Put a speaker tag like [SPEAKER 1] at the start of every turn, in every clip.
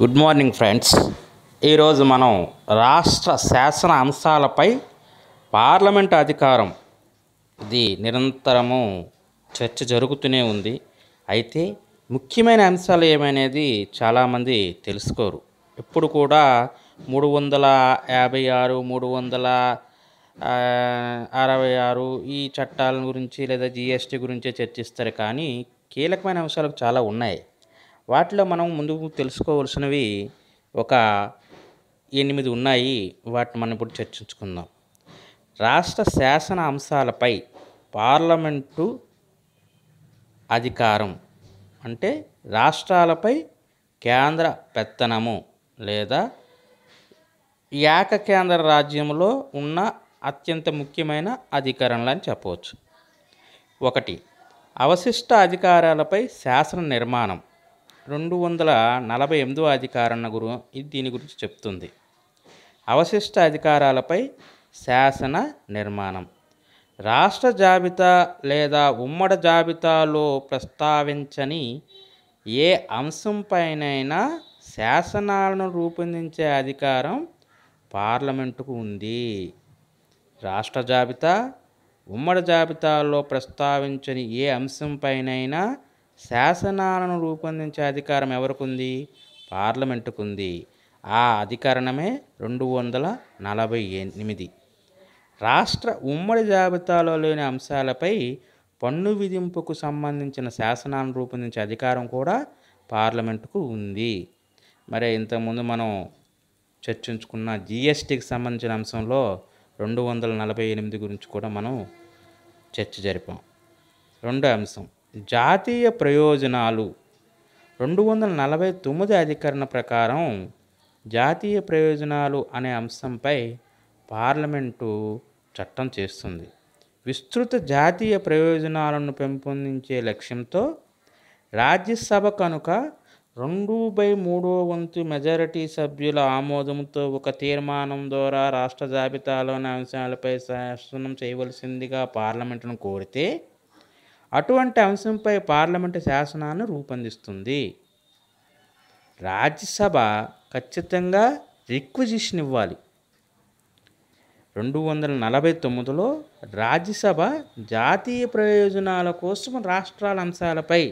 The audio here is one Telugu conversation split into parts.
[SPEAKER 1] గుడ్ మార్నింగ్ ఫ్రెండ్స్ ఈరోజు మనం రాష్ట్ర శాసన అంశాలపై పార్లమెంట్ అధికారం ఇది నిరంతరము చర్చ జరుగుతూనే ఉంది అయితే ముఖ్యమైన అంశాలు ఏమనేది చాలామంది తెలుసుకోరు ఎప్పుడు కూడా మూడు వందల యాభై ఆరు మూడు వందల అరవై ఆరు ఈ చట్టాల గురించి లేదా జిఎస్టీ గురించే చర్చిస్తారు కానీ కీలకమైన అంశాలు చాలా ఉన్నాయి వాటిలో మనం ముందుకు తెలుసుకోవలసినవి ఒక ఎనిమిది ఉన్నాయి వాటిని మనం ఇప్పుడు చర్చించుకుందాం రాష్ట్ర శాసన అంశాలపై పార్లమెంటు అధికారం అంటే రాష్ట్రాలపై కేంద్ర పెత్తనము లేదా ఏక కేంద్ర రాజ్యంలో ఉన్న అత్యంత ముఖ్యమైన అధికారంలు అని చెప్పవచ్చు ఒకటి అవశిష్ట అధికారాలపై శాసన నిర్మాణం రెండు వందల నలభై ఎనిమిదో అధికారణ గురు ఇది దీని గురించి చెప్తుంది అవశిష్ట అధికారాలపై శాసన నిర్మాణం రాష్ట్ర జాబితా లేదా ఉమ్మడి జాబితాలో ప్రస్తావించని ఏ అంశంపైనైనా శాసనాలను రూపొందించే అధికారం పార్లమెంటుకు ఉంది రాష్ట్ర జాబితా ఉమ్మడి జాబితాలో ప్రస్తావించని ఏ అంశంపైనైనా శాసనాలను రూపొందించే అధికారం ఎవరికి పార్లమెంటుకు పార్లమెంటుకుంది ఆ అధికరణమే రెండు వందల నలభై ఎనిమిది రాష్ట్ర ఉమ్మడి జాబితాలో లేని అంశాలపై పన్ను విధింపుకు సంబంధించిన శాసనాలను రూపొందించే అధికారం కూడా పార్లమెంటుకు ఉంది మరి ఇంతకుముందు మనం చర్చించుకున్న జిఎస్టికి సంబంధించిన అంశంలో రెండు వందల నలభై ఎనిమిది గురించి కూడా మనం చర్చ జరిపాం రెండో అంశం జాతీయ ప్రయోజనాలు రెండు వందల నలభై తొమ్మిది అధికరణ ప్రకారం జాతీయ ప్రయోజనాలు అనే అంశంపై పార్లమెంటు చట్టం చేస్తుంది విస్తృత జాతీయ ప్రయోజనాలను పెంపొందించే లక్ష్యంతో రాజ్యసభ కనుక రెండు బై మూడో వంతు మెజారిటీ సభ్యుల ఆమోదంతో ఒక తీర్మానం ద్వారా రాష్ట్ర జాబితాలోని అంశాలపై శాసనం చేయవలసిందిగా పార్లమెంటును కోరితే అటువంటి అంశంపై పార్లమెంటు శాసనాన్ని రూపొందిస్తుంది రాజ్యసభ ఖచ్చితంగా రిక్విజిషన్ ఇవ్వాలి రెండు వందల నలభై తొమ్మిదిలో రాజ్యసభ జాతీయ ప్రయోజనాల కోసం రాష్ట్రాల అంశాలపై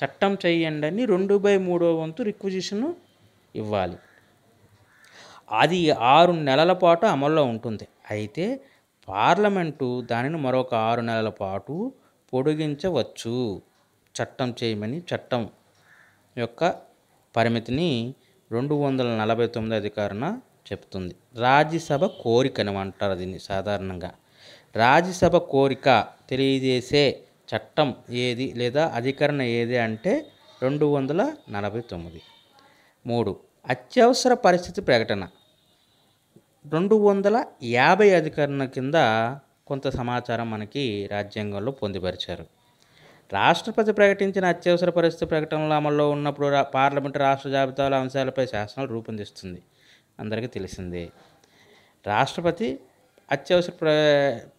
[SPEAKER 1] చట్టం చేయండి అని రెండు బై మూడో వంతు రిక్విజిషన్ ఇవ్వాలి అది ఆరు నెలల పాటు అమల్లో ఉంటుంది అయితే పార్లమెంటు దానిని మరొక ఆరు నెలల పాటు పొడిగించవచ్చు చట్టం చేయమని చట్టం యొక్క పరిమితిని రెండు వందల నలభై తొమ్మిది అధికారణ చెప్తుంది రాజ్యసభ కోరికని అంటారు దీన్ని సాధారణంగా రాజ్యసభ కోరిక తెలియజేసే చట్టం ఏది లేదా అధికరణ ఏది అంటే రెండు వందల నలభై తొమ్మిది మూడు అత్యవసర పరిస్థితి ప్రకటన రెండు వందల యాభై అధికరణ కింద కొంత సమాచారం మనకి రాజ్యాంగంలో పొందుపరిచారు రాష్ట్రపతి ప్రకటించిన అత్యవసర పరిస్థితి ప్రకటనలు అమల్లో ఉన్నప్పుడు పార్లమెంటు రాష్ట్ర జాబితాల అంశాలపై శాసనాలు రూపొందిస్తుంది అందరికీ తెలిసిందే రాష్ట్రపతి అత్యవసర ప్ర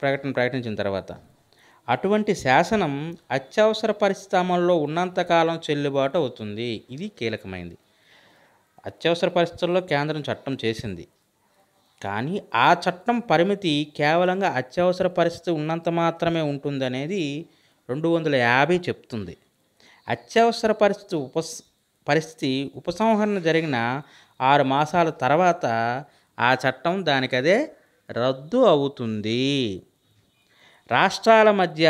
[SPEAKER 1] ప్రకటన ప్రకటించిన తర్వాత అటువంటి శాసనం అత్యవసర పరిస్థితి అమల్లో ఉన్నంతకాలం చెల్లుబాటు అవుతుంది ఇది కీలకమైంది అత్యవసర పరిస్థితుల్లో కేంద్రం చట్టం చేసింది కానీ ఆ చట్టం పరిమితి కేవలంగా అత్యవసర పరిస్థితి ఉన్నంత మాత్రమే ఉంటుందనేది రెండు వందల యాభై చెప్తుంది అత్యవసర పరిస్థితి ఉపస్ పరిస్థితి ఉపసంహరణ జరిగిన ఆరు మాసాల తర్వాత ఆ చట్టం దానికదే రద్దు అవుతుంది రాష్ట్రాల మధ్య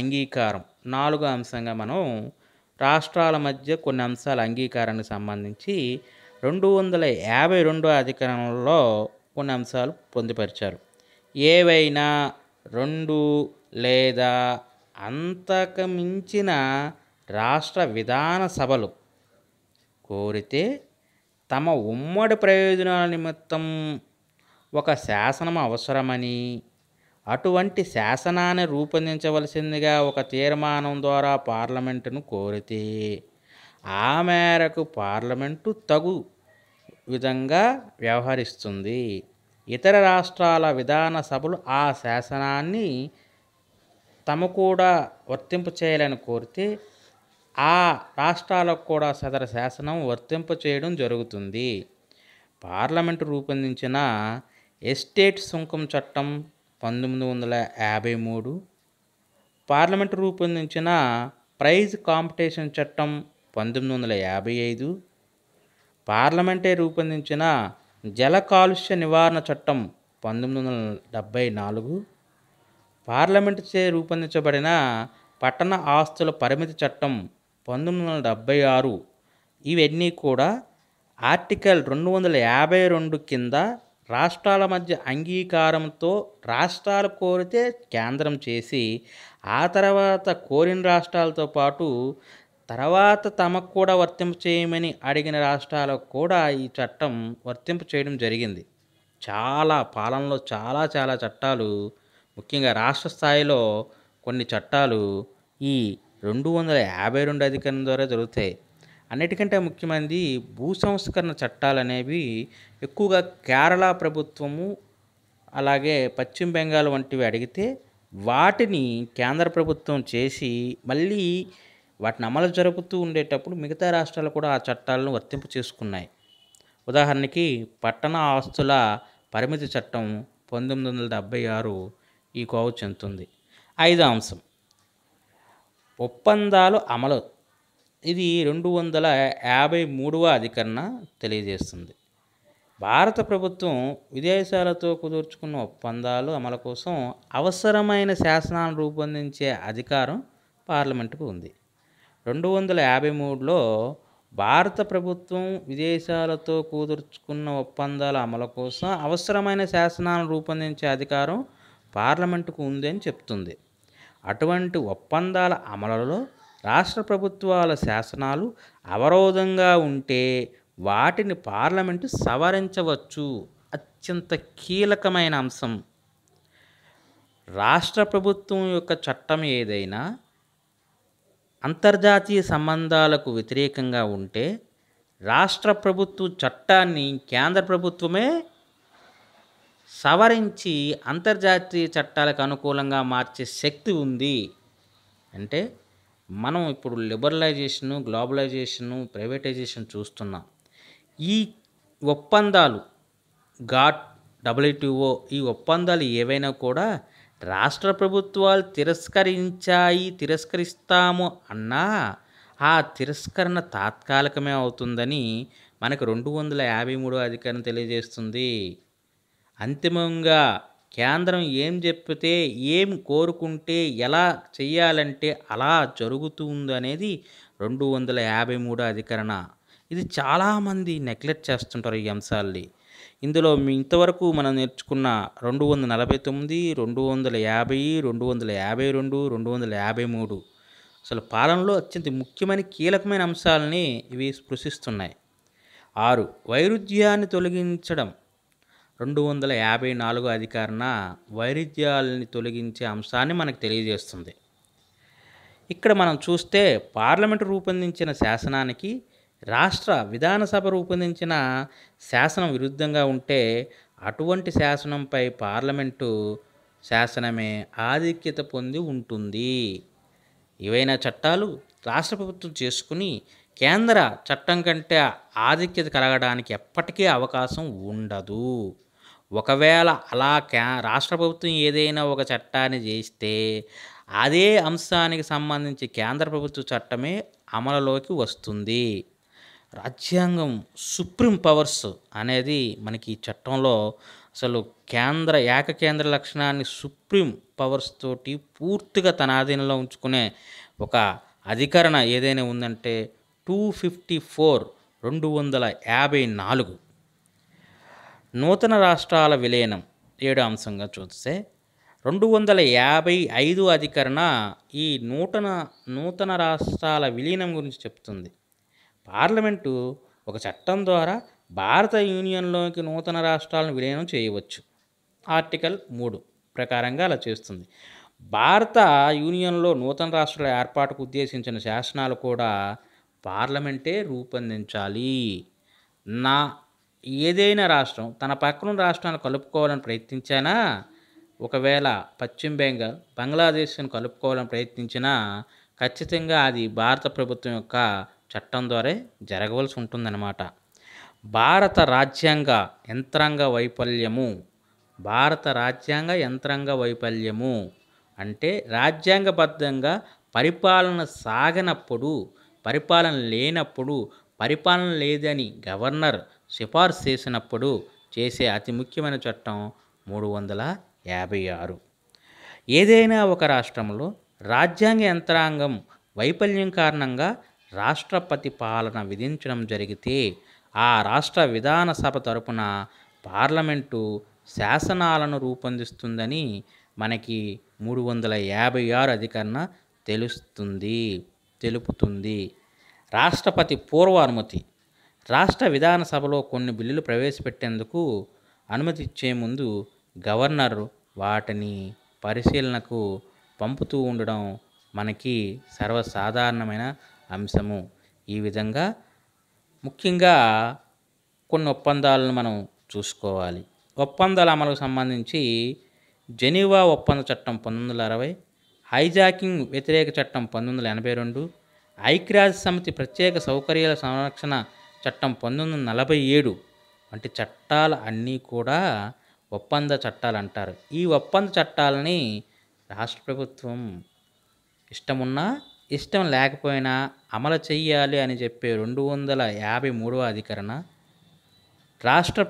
[SPEAKER 1] అంగీకారం నాలుగో అంశంగా మనం రాష్ట్రాల మధ్య కొన్ని అంశాల అంగీకారానికి సంబంధించి రెండు వందల యాభై రెండో అధికారంలో కొన్ని అంశాలు పొందుపరిచారు ఏవైనా రెండు లేదా అంతకమించిన రాష్ట్ర విధాన సభలు కోరితే తమ ఉమ్మడి ప్రయోజనాల నిమిత్తం ఒక శాసనం అవసరమని అటువంటి శాసనాన్ని రూపొందించవలసిందిగా ఒక తీర్మానం ద్వారా పార్లమెంటును కోరితే ఆ మేరకు పార్లమెంటు తగు విధంగా వ్యవహరిస్తుంది ఇతర రాష్ట్రాల విధాన సభలు ఆ శాసనాన్ని తమ కూడా వర్తింపు చేయాలని కోరితే ఆ రాష్ట్రాలకు కూడా సదర శాసనం వర్తింపు చేయడం జరుగుతుంది పార్లమెంటు రూపొందించిన ఎస్టేట్ సుంకం చట్టం పంతొమ్మిది వందల యాభై మూడు పార్లమెంటు రూపొందించిన ప్రైజ్ కాంపిటీషన్ చట్టం పంతొమ్మిది వందల యాభై ఐదు పార్లమెంటే రూపొందించిన జల కాలుష్య నివారణ చట్టం పంతొమ్మిది వందల డెబ్భై నాలుగు చే రూపొందించబడిన పట్టణ ఆస్తుల పరిమితి చట్టం పంతొమ్మిది వందల డెబ్భై ఆరు ఇవన్నీ కూడా ఆర్టికల్ రెండు వందల యాభై రెండు కింద రాష్ట్రాల మధ్య అంగీకారంతో రాష్ట్రాలు కోరితే కేంద్రం చేసి ఆ తర్వాత కోరిన రాష్ట్రాలతో పాటు తర్వాత తమకు కూడా వర్తింపు చేయమని అడిగిన రాష్ట్రాలకు కూడా ఈ చట్టం వర్తింపు చేయడం జరిగింది చాలా పాలనలో చాలా చాలా చట్టాలు ముఖ్యంగా రాష్ట్ర స్థాయిలో కొన్ని చట్టాలు ఈ రెండు వందల యాభై రెండు అధికారం ద్వారా జరుగుతాయి అన్నిటికంటే ముఖ్యమైనది భూ సంస్కరణ చట్టాలు అనేవి ఎక్కువగా కేరళ ప్రభుత్వము అలాగే పశ్చిమ బెంగాల్ వంటివి అడిగితే వాటిని కేంద్ర ప్రభుత్వం చేసి మళ్ళీ వాటిని అమలు జరుపుతూ ఉండేటప్పుడు మిగతా రాష్ట్రాలు కూడా ఆ చట్టాలను వర్తింపు చేసుకున్నాయి ఉదాహరణకి పట్టణ ఆస్తుల పరిమితి చట్టం పంతొమ్మిది వందల డెబ్బై ఆరు ఈ కోవ చెందుతుంది ఐదో అంశం ఒప్పందాలు అమలు ఇది రెండు వందల యాభై మూడవ అధికరణ తెలియజేస్తుంది భారత ప్రభుత్వం విదేశాలతో కుదుర్చుకున్న ఒప్పందాలు అమలు కోసం అవసరమైన శాసనాలను రూపొందించే అధికారం పార్లమెంటుకు ఉంది రెండు వందల యాభై మూడులో భారత ప్రభుత్వం విదేశాలతో కుదుర్చుకున్న ఒప్పందాల అమలు కోసం అవసరమైన శాసనాలను రూపొందించే అధికారం పార్లమెంటుకు ఉంది అని చెప్తుంది అటువంటి ఒప్పందాల అమలులో రాష్ట్ర ప్రభుత్వాల శాసనాలు అవరోధంగా ఉంటే వాటిని పార్లమెంటు సవరించవచ్చు అత్యంత కీలకమైన అంశం రాష్ట్ర ప్రభుత్వం యొక్క చట్టం ఏదైనా అంతర్జాతీయ సంబంధాలకు వ్యతిరేకంగా ఉంటే రాష్ట్ర ప్రభుత్వ చట్టాన్ని కేంద్ర ప్రభుత్వమే సవరించి అంతర్జాతీయ చట్టాలకు అనుకూలంగా మార్చే శక్తి ఉంది అంటే మనం ఇప్పుడు లిబరలైజేషను గ్లోబలైజేషను ప్రైవేటైజేషన్ చూస్తున్నాం ఈ ఒప్పందాలు ఘాట్ డబ్ల్యూటిఓ ఈ ఒప్పందాలు ఏవైనా కూడా రాష్ట్ర ప్రభుత్వాలు తిరస్కరించాయి తిరస్కరిస్తాము అన్నా ఆ తిరస్కరణ తాత్కాలికమే అవుతుందని మనకు రెండు వందల యాభై మూడో అధికారం తెలియజేస్తుంది అంతిమంగా కేంద్రం ఏం చెప్పితే ఏం కోరుకుంటే ఎలా చేయాలంటే అలా అనేది రెండు వందల యాభై మూడో అధికరణ ఇది చాలామంది నెగ్లెక్ట్ చేస్తుంటారు ఈ అంశాల్ని ఇందులో ఇంతవరకు మనం నేర్చుకున్న రెండు వందల నలభై తొమ్మిది రెండు వందల యాభై రెండు వందల యాభై రెండు రెండు వందల యాభై మూడు అసలు పాలనలో అత్యంత ముఖ్యమైన కీలకమైన అంశాలని ఇవి స్పృశిస్తున్నాయి ఆరు వైరుధ్యాన్ని తొలగించడం రెండు వందల యాభై నాలుగు అధికారణ వైరుధ్యాలని తొలగించే అంశాన్ని మనకు తెలియజేస్తుంది ఇక్కడ మనం చూస్తే పార్లమెంటు రూపొందించిన శాసనానికి రాష్ట్ర విధానసభ రూపొందించిన శాసనం విరుద్ధంగా ఉంటే అటువంటి శాసనంపై పార్లమెంటు శాసనమే ఆధిక్యత పొంది ఉంటుంది ఏవైనా చట్టాలు రాష్ట్ర ప్రభుత్వం చేసుకుని కేంద్ర చట్టం కంటే ఆధిక్యత కలగడానికి ఎప్పటికీ అవకాశం ఉండదు ఒకవేళ అలా క్యా రాష్ట్ర ప్రభుత్వం ఏదైనా ఒక చట్టాన్ని చేస్తే అదే అంశానికి సంబంధించి కేంద్ర ప్రభుత్వ చట్టమే అమలులోకి వస్తుంది రాజ్యాంగం సుప్రీం పవర్స్ అనేది మనకి ఈ చట్టంలో అసలు కేంద్ర ఏక కేంద్ర లక్షణాన్ని సుప్రీం పవర్స్ తోటి పూర్తిగా తన ఆధీనంలో ఉంచుకునే ఒక అధికరణ ఏదైనా ఉందంటే టూ ఫిఫ్టీ ఫోర్ రెండు వందల యాభై నాలుగు నూతన రాష్ట్రాల విలీనం ఏడు అంశంగా చూస్తే రెండు వందల యాభై ఐదు అధికరణ ఈ నూతన నూతన రాష్ట్రాల విలీనం గురించి చెప్తుంది పార్లమెంటు ఒక చట్టం ద్వారా భారత యూనియన్లోకి నూతన రాష్ట్రాలను విలీనం చేయవచ్చు ఆర్టికల్ మూడు ప్రకారంగా అలా చేస్తుంది భారత యూనియన్లో నూతన రాష్ట్రాల ఏర్పాటుకు ఉద్దేశించిన శాసనాలు కూడా పార్లమెంటే రూపొందించాలి నా ఏదైనా రాష్ట్రం తన పక్కన రాష్ట్రాన్ని కలుపుకోవాలని ప్రయత్నించానా ఒకవేళ పశ్చిమ బెంగాల్ బంగ్లాదేశ్ను కలుపుకోవాలని ప్రయత్నించినా ఖచ్చితంగా అది భారత ప్రభుత్వం యొక్క చట్టం ద్వారా జరగవలసి ఉంటుందన్నమాట భారత రాజ్యాంగ యంత్రాంగ వైఫల్యము భారత రాజ్యాంగ యంత్రాంగ వైఫల్యము అంటే రాజ్యాంగబద్ధంగా పరిపాలన సాగనప్పుడు పరిపాలన లేనప్పుడు పరిపాలన లేదని గవర్నర్ సిఫార్సు చేసినప్పుడు చేసే అతి ముఖ్యమైన చట్టం మూడు వందల యాభై ఆరు ఏదైనా ఒక రాష్ట్రంలో రాజ్యాంగ యంత్రాంగం వైఫల్యం కారణంగా రాష్ట్రపతి పాలన విధించడం జరిగితే ఆ రాష్ట్ర విధానసభ తరపున పార్లమెంటు శాసనాలను రూపొందిస్తుందని మనకి మూడు వందల యాభై ఆరు అధికరణ తెలుస్తుంది తెలుపుతుంది రాష్ట్రపతి పూర్వ అనుమతి రాష్ట్ర విధానసభలో కొన్ని బిల్లులు ప్రవేశపెట్టేందుకు అనుమతి ఇచ్చే ముందు గవర్నర్ వాటిని పరిశీలనకు పంపుతూ ఉండడం మనకి సర్వసాధారణమైన అంశము ఈ విధంగా ముఖ్యంగా కొన్ని ఒప్పందాలను మనం చూసుకోవాలి ఒప్పందాల అమలుకు సంబంధించి జెనీవా ఒప్పంద చట్టం పంతొమ్మిది వందల అరవై హైజాకింగ్ వ్యతిరేక చట్టం పంతొమ్మిది వందల ఎనభై రెండు ఐక్యరాజ్య సమితి ప్రత్యేక సౌకర్యాల సంరక్షణ చట్టం పంతొమ్మిది వందల నలభై ఏడు వంటి చట్టాలు అన్నీ కూడా ఒప్పంద చట్టాలు అంటారు ఈ ఒప్పంద చట్టాలని రాష్ట్ర ప్రభుత్వం ఇష్టమున్నా ఇష్టం లేకపోయినా అమలు చేయాలి అని చెప్పే రెండు వందల యాభై మూడవ అధికరణ రాష్ట్ర